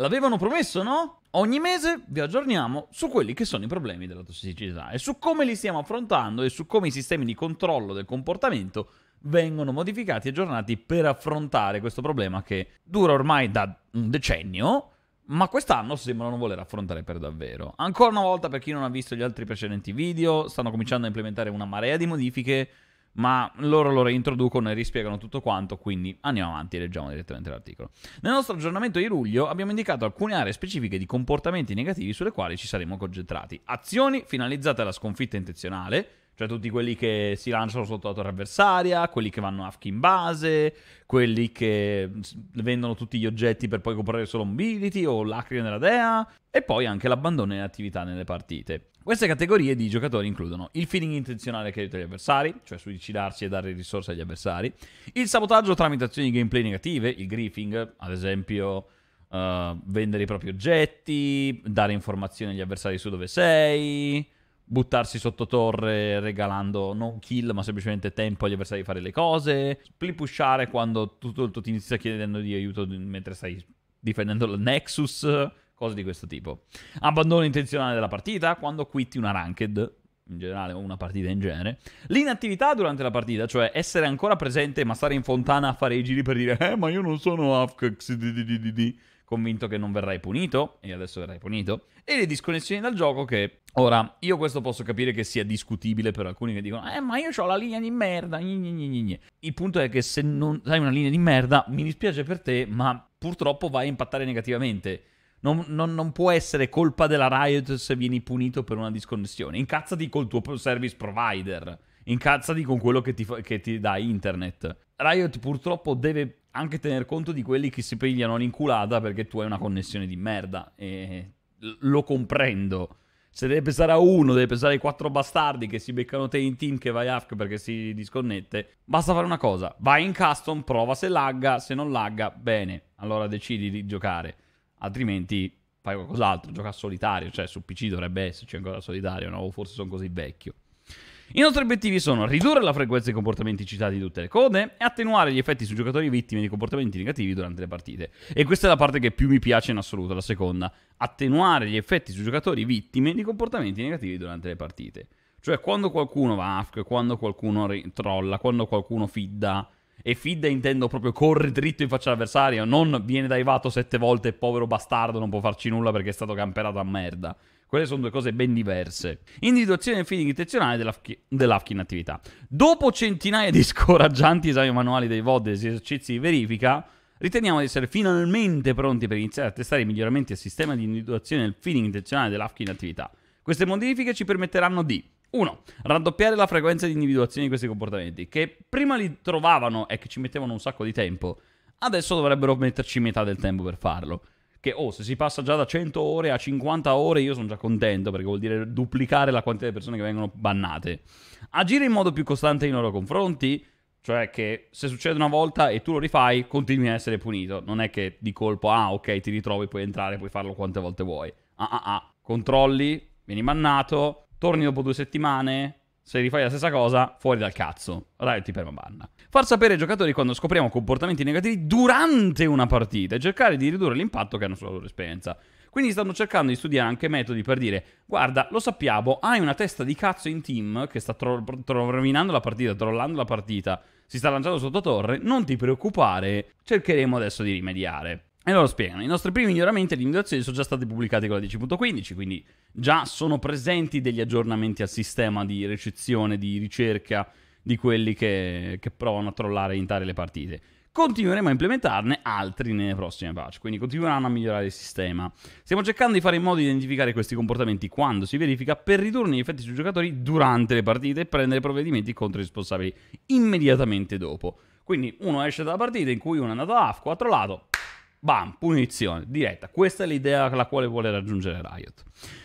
L'avevano promesso, no? Ogni mese vi aggiorniamo su quelli che sono i problemi della tossicità e su come li stiamo affrontando e su come i sistemi di controllo del comportamento vengono modificati e aggiornati per affrontare questo problema che dura ormai da un decennio, ma quest'anno sembrano voler affrontare per davvero. Ancora una volta, per chi non ha visto gli altri precedenti video, stanno cominciando a implementare una marea di modifiche ma loro lo reintroducono e rispiegano tutto quanto, quindi andiamo avanti e leggiamo direttamente l'articolo. Nel nostro aggiornamento di luglio abbiamo indicato alcune aree specifiche di comportamenti negativi sulle quali ci saremo concentrati. Azioni finalizzate alla sconfitta intenzionale, cioè tutti quelli che si lanciano sotto la torre avversaria, quelli che vanno a in base, quelli che vendono tutti gli oggetti per poi comprare solo mobility o lacrime della dea, e poi anche l'abbandono delle attività nelle partite. Queste categorie di giocatori includono il feeling intenzionale che aiuta gli avversari, cioè suicidarsi e dare risorse agli avversari, il sabotaggio tramite azioni di gameplay negative, il griefing, ad esempio uh, vendere i propri oggetti, dare informazioni agli avversari su dove sei, buttarsi sotto torre regalando non kill ma semplicemente tempo agli avversari di fare le cose, split pushare quando tutto il tuo team ti sta chiedendo di aiuto mentre stai difendendo il Nexus, cose di questo tipo. Abbandono intenzionale della partita quando quitti una ranked, in generale o una partita in genere. L'inattività durante la partita, cioè essere ancora presente ma stare in fontana a fare i giri per dire eh ma io non sono Afkex convinto che non verrai punito, e adesso verrai punito, e le disconnessioni dal gioco che, ora, io questo posso capire che sia discutibile per alcuni che dicono, eh ma io ho la linea di merda, il punto è che se non hai una linea di merda, mi dispiace per te, ma purtroppo vai a impattare negativamente non, non, non, può essere colpa della Riot se vieni punito per una disconnessione. Incazzati col tuo service provider. Incazzati con quello che ti, che ti dà internet. Riot purtroppo deve anche tener conto di quelli che si pigliano l'inculata perché tu hai una connessione di merda. E lo comprendo. Se deve pensare a uno, deve pensare ai quattro bastardi che si beccano te in team che vai AFK perché si disconnette. Basta fare una cosa: vai in custom, prova se lagga, se non lagga, bene. Allora decidi di giocare altrimenti fai qualcos'altro, gioca a solitario, cioè su PC dovrebbe esserci ancora solitario, no? O forse sono così vecchio. I nostri obiettivi sono ridurre la frequenza dei comportamenti citati di tutte le code e attenuare gli effetti sui giocatori vittime di comportamenti negativi durante le partite. E questa è la parte che più mi piace in assoluto, la seconda. Attenuare gli effetti sui giocatori vittime di comportamenti negativi durante le partite. Cioè quando qualcuno va AFK, quando qualcuno trolla, quando qualcuno fidda, e feed intendo proprio corre dritto in faccia all'avversario, non viene daivato sette volte povero bastardo non può farci nulla perché è stato camperato a merda. Quelle sono due cose ben diverse. Individuazione del feeding intenzionale dell'afkin dell'afchi attività. Dopo centinaia di scoraggianti esami manuali dei VOD e esercizi di verifica, riteniamo di essere finalmente pronti per iniziare a testare i miglioramenti al sistema di individuazione del feeding intenzionale dell'afkin attività. Queste modifiche ci permetteranno di 1. Raddoppiare la frequenza di individuazione di questi comportamenti, che prima li trovavano e che ci mettevano un sacco di tempo, adesso dovrebbero metterci metà del tempo per farlo. Che oh, se si passa già da 100 ore a 50 ore io sono già contento perché vuol dire duplicare la quantità di persone che vengono bannate. Agire in modo più costante nei loro confronti, cioè che se succede una volta e tu lo rifai, continui a essere punito. Non è che di colpo, ah ok, ti ritrovi, puoi entrare, puoi farlo quante volte vuoi. Ah ah ah, controlli, vieni mannato, torni dopo due settimane, se rifai la stessa cosa, fuori dal cazzo. Riot permabanna. Far sapere ai giocatori quando scopriamo comportamenti negativi durante una partita e cercare di ridurre l'impatto che hanno sulla loro esperienza. Quindi stanno cercando di studiare anche metodi per dire guarda, lo sappiamo, hai una testa di cazzo in team che sta tro-, tro rovinando la partita, trollando la partita, si sta lanciando sotto torre, non ti preoccupare, cercheremo adesso di rimediare. E loro spiegano, i nostri primi miglioramenti e limitazioni sono già stati pubblicati con la 10.15, quindi già sono presenti degli aggiornamenti al sistema di recezione, di ricerca di quelli che, che provano a trollare e intare le partite. Continueremo a implementarne altri nelle prossime patch, quindi continueranno a migliorare il sistema. Stiamo cercando di fare in modo di identificare questi comportamenti quando si verifica per ridurne gli effetti sui giocatori durante le partite e prendere provvedimenti contro i responsabili immediatamente dopo. Quindi uno esce dalla partita in cui uno è andato AFCO, ha trollato, Bam, punizione, diretta. Questa è l'idea alla quale vuole raggiungere Riot.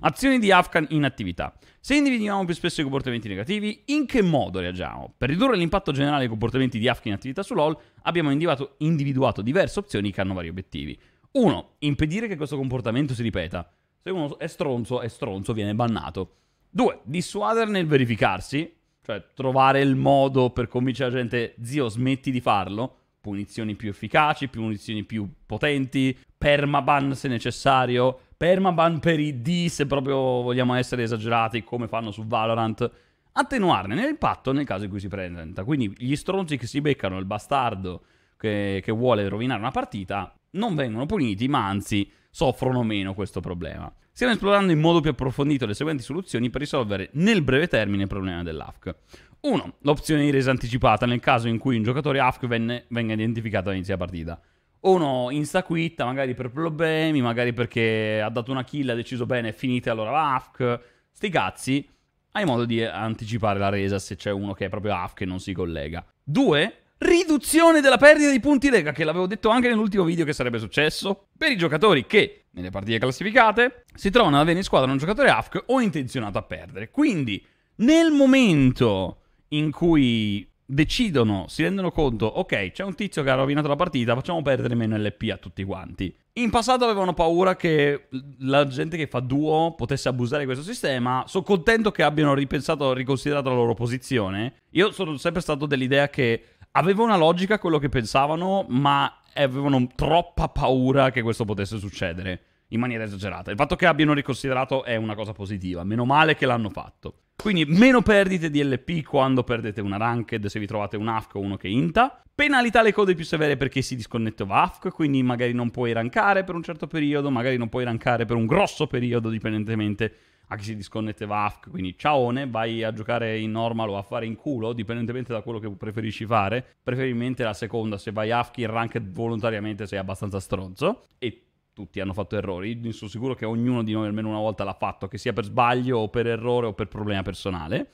Azioni di Afghan in attività. Se individuiamo più spesso i comportamenti negativi, in che modo reagiamo? Per ridurre l'impatto generale dei comportamenti di Afghan in attività su LoL, abbiamo individuato, individuato diverse opzioni che hanno vari obiettivi. 1. Impedire che questo comportamento si ripeta. Se uno è stronzo, è stronzo, viene bannato. 2. Dissuadere nel verificarsi, cioè trovare il modo per convincere la gente, zio, smetti di farlo punizioni più efficaci, punizioni più potenti, permaban se necessario, permaban per i D se proprio vogliamo essere esagerati come fanno su Valorant, attenuarne l'impatto nel caso in cui si presenta. Quindi gli stronzi che si beccano il bastardo che, che vuole rovinare una partita non vengono puniti, ma anzi soffrono meno questo problema. Stiamo esplorando in modo più approfondito le seguenti soluzioni per risolvere nel breve termine il problema dell'AFC. 1. L'opzione di resa anticipata nel caso in cui un giocatore AFC venne, venga identificato all'inizio della partita. Uno instaquitta, magari per problemi, magari perché ha dato una kill, ha deciso bene, è finita allora va Sti cazzi, hai modo di anticipare la resa se c'è uno che è proprio AFC e non si collega. 2 riduzione della perdita di punti Lega, che l'avevo detto anche nell'ultimo video che sarebbe successo, per i giocatori che, nelle partite classificate, si trovano ad avere in squadra un giocatore AFK o intenzionato a perdere. Quindi, nel momento in cui decidono, si rendono conto, ok, c'è un tizio che ha rovinato la partita, facciamo perdere meno LP a tutti quanti. In passato avevano paura che la gente che fa duo potesse abusare di questo sistema. Sono contento che abbiano ripensato, riconsiderato la loro posizione. Io sono sempre stato dell'idea che aveva una logica quello che pensavano, ma avevano troppa paura che questo potesse succedere in maniera esagerata. Il fatto che abbiano riconsiderato è una cosa positiva, meno male che l'hanno fatto. Quindi meno perdite di LP quando perdete una ranked se vi trovate un AFK o uno che inta. Penalità le code più severe perché si disconnette o AFK, quindi magari non puoi rankare per un certo periodo, magari non puoi rankare per un grosso periodo, dipendentemente a chi si disconnetteva AFC, quindi ciaone, vai a giocare in normal o a fare in culo, dipendentemente da quello che preferisci fare, preferibilmente la seconda, se vai AFC in ranked volontariamente sei abbastanza stronzo, e tutti hanno fatto errori, Io sono sicuro che ognuno di noi almeno una volta l'ha fatto, che sia per sbaglio o per errore o per problema personale,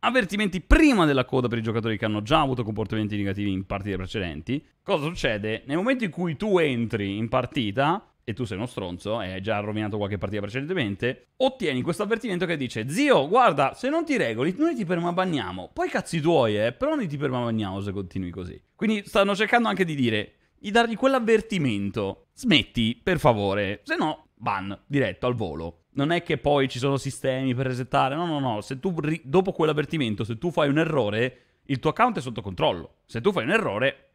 avvertimenti prima della coda per i giocatori che hanno già avuto comportamenti negativi in partite precedenti. Cosa succede? Nel momento in cui tu entri in partita, e tu sei uno stronzo e hai già rovinato qualche partita precedentemente, ottieni questo avvertimento che dice zio, guarda, se non ti regoli noi ti permabanniamo. Poi cazzi tuoi, eh, però noi ti permabanniamo se continui così. Quindi stanno cercando anche di dire, di dargli quell'avvertimento. Smetti, per favore, se no ban, diretto, al volo. Non è che poi ci sono sistemi per resettare, no, no, no, se tu dopo quell'avvertimento, se tu fai un errore, il tuo account è sotto controllo. Se tu fai un errore,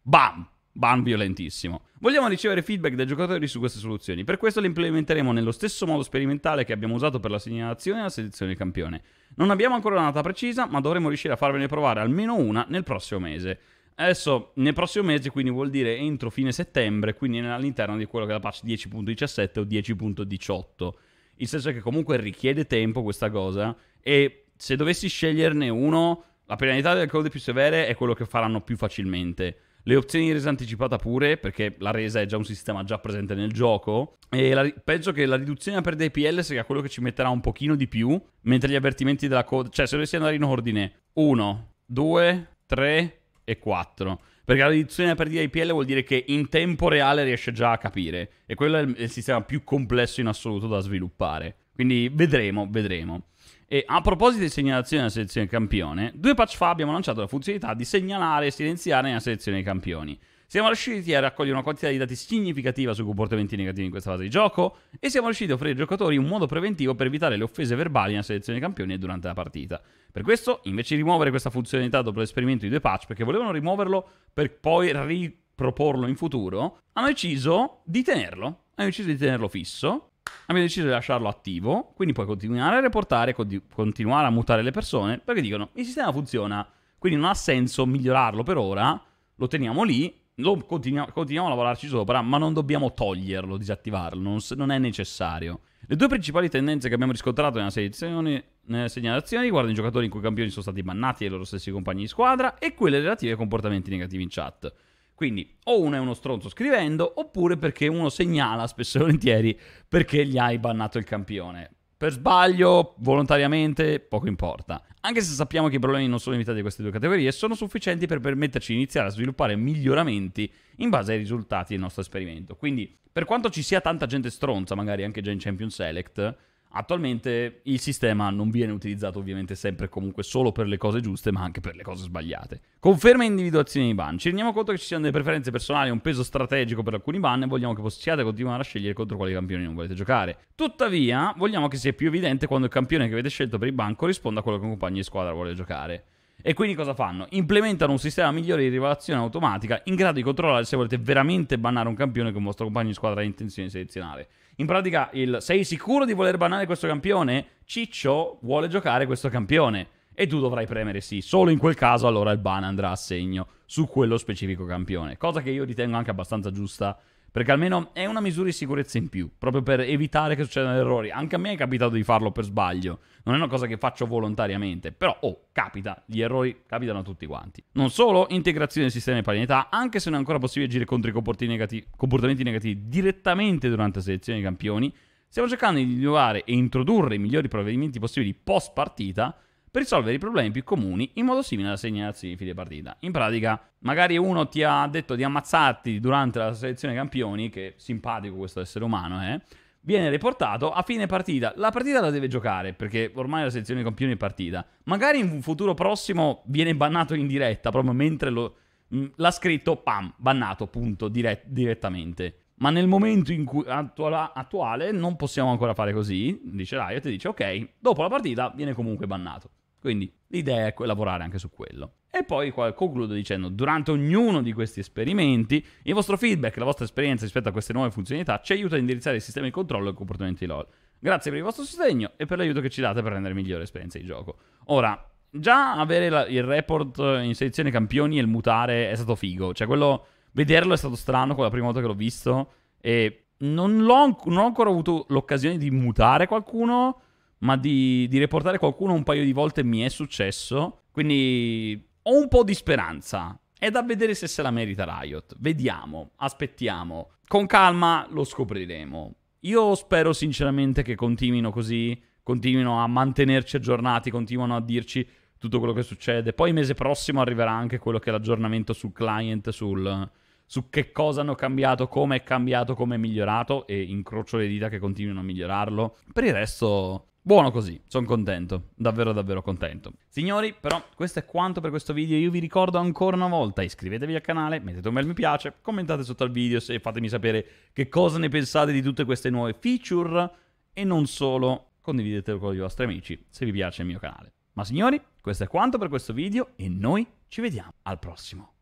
bam, ban violentissimo. Vogliamo ricevere feedback dai giocatori su queste soluzioni, per questo le implementeremo nello stesso modo sperimentale che abbiamo usato per la segnalazione e la selezione del campione. Non abbiamo ancora una data precisa, ma dovremo riuscire a farvene provare almeno una nel prossimo mese. Adesso, nel prossimo mese, quindi vuol dire entro fine settembre, quindi all'interno di quello che è la patch 10.17 o 10.18. Il senso è che comunque richiede tempo questa cosa e se dovessi sceglierne uno, la penalità del code più severe è quello che faranno più facilmente le opzioni di resa anticipata pure, perché la resa è già un sistema già presente nel gioco. E la, penso che la riduzione per DPL sia quello che ci metterà un pochino di più, mentre gli avvertimenti della coda... Cioè, se dovessi andare in ordine, 1, 2, 3 e 4. Perché la riduzione per DPL vuol dire che in tempo reale riesce già a capire. E quello è il, è il sistema più complesso in assoluto da sviluppare. Quindi vedremo, vedremo. E a proposito di segnalazione nella selezione campione, due patch fa abbiamo lanciato la funzionalità di segnalare e silenziare nella selezione campioni. Siamo riusciti a raccogliere una quantità di dati significativa sui comportamenti negativi in questa fase di gioco e siamo riusciti a offrire ai giocatori un modo preventivo per evitare le offese verbali nella selezione campioni e durante la partita. Per questo, invece di rimuovere questa funzionalità dopo l'esperimento di due patch, perché volevano rimuoverlo per poi riproporlo in futuro, hanno deciso di tenerlo. Hanno deciso di tenerlo fisso abbiamo deciso di lasciarlo attivo, quindi puoi continuare a reportare, continuare a mutare le persone, perché dicono il sistema funziona, quindi non ha senso migliorarlo per ora, lo teniamo lì, lo continuiamo, continuiamo a lavorarci sopra, ma non dobbiamo toglierlo, disattivarlo, non, non, è necessario. Le due principali tendenze che abbiamo riscontrato nella selezione, nelle segnalazioni riguardano i giocatori in cui i campioni sono stati bannati dai loro stessi compagni di squadra e quelle relative ai comportamenti negativi in chat. Quindi o uno è uno stronzo scrivendo, oppure perché uno segnala spesso e volentieri perché gli hai bannato il campione. Per sbaglio, volontariamente, poco importa. Anche se sappiamo che i problemi non sono limitati a queste due categorie, sono sufficienti per permetterci di iniziare a sviluppare miglioramenti in base ai risultati del nostro esperimento. Quindi, per quanto ci sia tanta gente stronza, magari anche già in Champion Select, Attualmente il sistema non viene utilizzato ovviamente sempre e comunque solo per le cose giuste, ma anche per le cose sbagliate. Conferma e individuazione di ban. Ci rendiamo conto che ci siano delle preferenze personali e un peso strategico per alcuni ban e vogliamo che possiate continuare a scegliere contro quali campioni non volete giocare. Tuttavia, vogliamo che sia più evidente quando il campione che avete scelto per il ban corrisponda a quello che un compagno di squadra vuole giocare. E quindi cosa fanno? Implementano un sistema migliore di rivelazione automatica in grado di controllare se volete veramente bannare un campione che un vostro compagno di squadra ha intenzione di selezionare. In pratica, il sei sicuro di voler banare questo campione? Ciccio vuole giocare questo campione. E tu dovrai premere sì. Solo in quel caso allora il ban andrà a segno su quello specifico campione. Cosa che io ritengo anche abbastanza giusta perché almeno è una misura di sicurezza in più, proprio per evitare che succedano errori. Anche a me è capitato di farlo per sbaglio, non è una cosa che faccio volontariamente, però oh, capita, gli errori capitano a tutti quanti. Non solo, integrazione del sistema di parinità, anche se non è ancora possibile agire contro i comportamenti negativi, comportamenti negativi direttamente durante la selezione dei campioni, stiamo cercando di individuare e introdurre i migliori provvedimenti possibili post partita per risolvere i problemi più comuni in modo simile alla segnalazione di fine partita. In pratica, magari uno ti ha detto di ammazzarti durante la selezione campioni, che simpatico questo essere umano, eh? viene riportato a fine partita. La partita la deve giocare perché ormai la selezione campione è partita. Magari in un futuro prossimo viene bannato in diretta proprio mentre lo, mh, mm, l'ha scritto, pam, bannato, punto, dirett- direttamente. Ma nel momento cui, attuala, attuale non possiamo ancora fare così, dice Riot e dice ok, dopo la partita viene comunque bannato. Quindi l'idea è lavorare anche su quello. E poi concludo dicendo, durante ognuno di questi esperimenti, il vostro feedback, la vostra esperienza rispetto a queste nuove funzionalità ci aiuta a indirizzare i sistemi di controllo e il comportamento di LOL. Grazie per il vostro sostegno e per l'aiuto che ci date per rendere migliore l'esperienza di gioco. Ora, già avere il report in selezione campioni e il mutare è stato figo. Cioè, quello, vederlo è stato strano con la prima volta che l'ho visto. E non, non ho ancora avuto l'occasione di mutare qualcuno ma di, di reportare qualcuno un paio di volte mi è successo, quindi ho un po' di speranza. È da vedere se se la merita Riot. Vediamo, aspettiamo. Con calma lo scopriremo. Io spero sinceramente che continuino così, continuino a mantenerci aggiornati, continuano a dirci tutto quello che succede. Poi mese prossimo arriverà anche quello che è l'aggiornamento sul client, sul, su che cosa hanno cambiato, come è cambiato, come è migliorato e incrocio le dita che continuino a migliorarlo. Per il resto Buono così, sono contento, davvero davvero contento. Signori, però questo è quanto per questo video, io vi ricordo ancora una volta, iscrivetevi al canale, mettete un bel mi piace, commentate sotto al video e fatemi sapere che cosa ne pensate di tutte queste nuove feature e non solo, condividetelo con i vostri amici se vi piace il mio canale. Ma signori, questo è quanto per questo video e noi ci vediamo al prossimo.